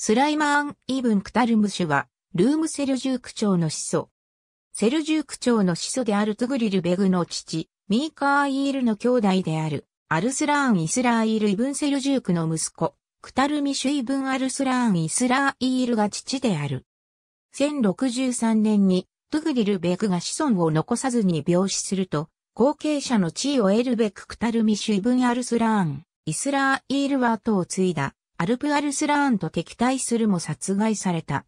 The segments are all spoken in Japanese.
スライマーン・イブン・クタルムシュは、ルームセルジューク朝の始祖。セルジューク朝の始祖であるトグリルベグの父、ミーカーイールの兄弟である、アルスラーン・イスラーイル・イブン・セルジュークの息子、クタルミシュ・イブン・アルスラーン・イスラーイールが父である。1063年に、トグリルベグが子孫を残さずに病死すると、後継者の地位を得るべくクタルミシュ・イブン・アルスラーン、イスラーイールは後を継いだ。アルプ・アルスラーンと敵対するも殺害された。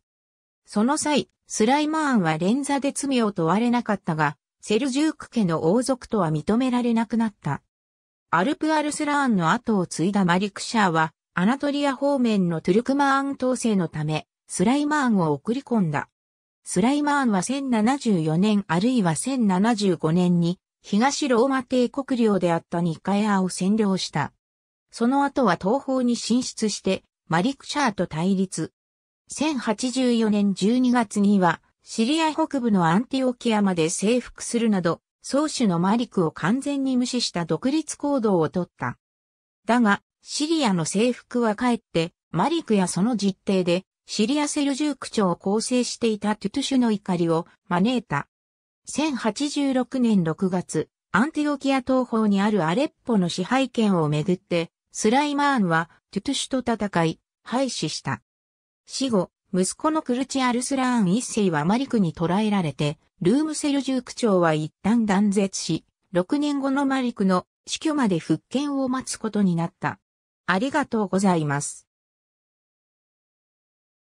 その際、スライマーンは連座で罪を問われなかったが、セルジューク家の王族とは認められなくなった。アルプ・アルスラーンの後を継いだマリクシャーは、アナトリア方面のトゥルクマーン統制のため、スライマーンを送り込んだ。スライマーンは1074年あるいは1075年に、東ローマ帝国領であったニカヤを占領した。その後は東方に進出して、マリクシャーと対立。1084年12月には、シリア北部のアンティオキアまで征服するなど、宗主のマリクを完全に無視した独立行動をとった。だが、シリアの征服はかえって、マリクやその実定で、シリアセルジューク朝を構成していたトゥトゥシュの怒りを招いた。1086年6月、アンティオキア東方にあるアレッポの支配権をめぐって、スライマーンはトゥトゥシュと戦い、廃止した。死後、息子のクルチアルスラーン一世はマリクに捕らえられて、ルームセルジューク長は一旦断絶し、6年後のマリクの死去まで復権を待つことになった。ありがとうございます。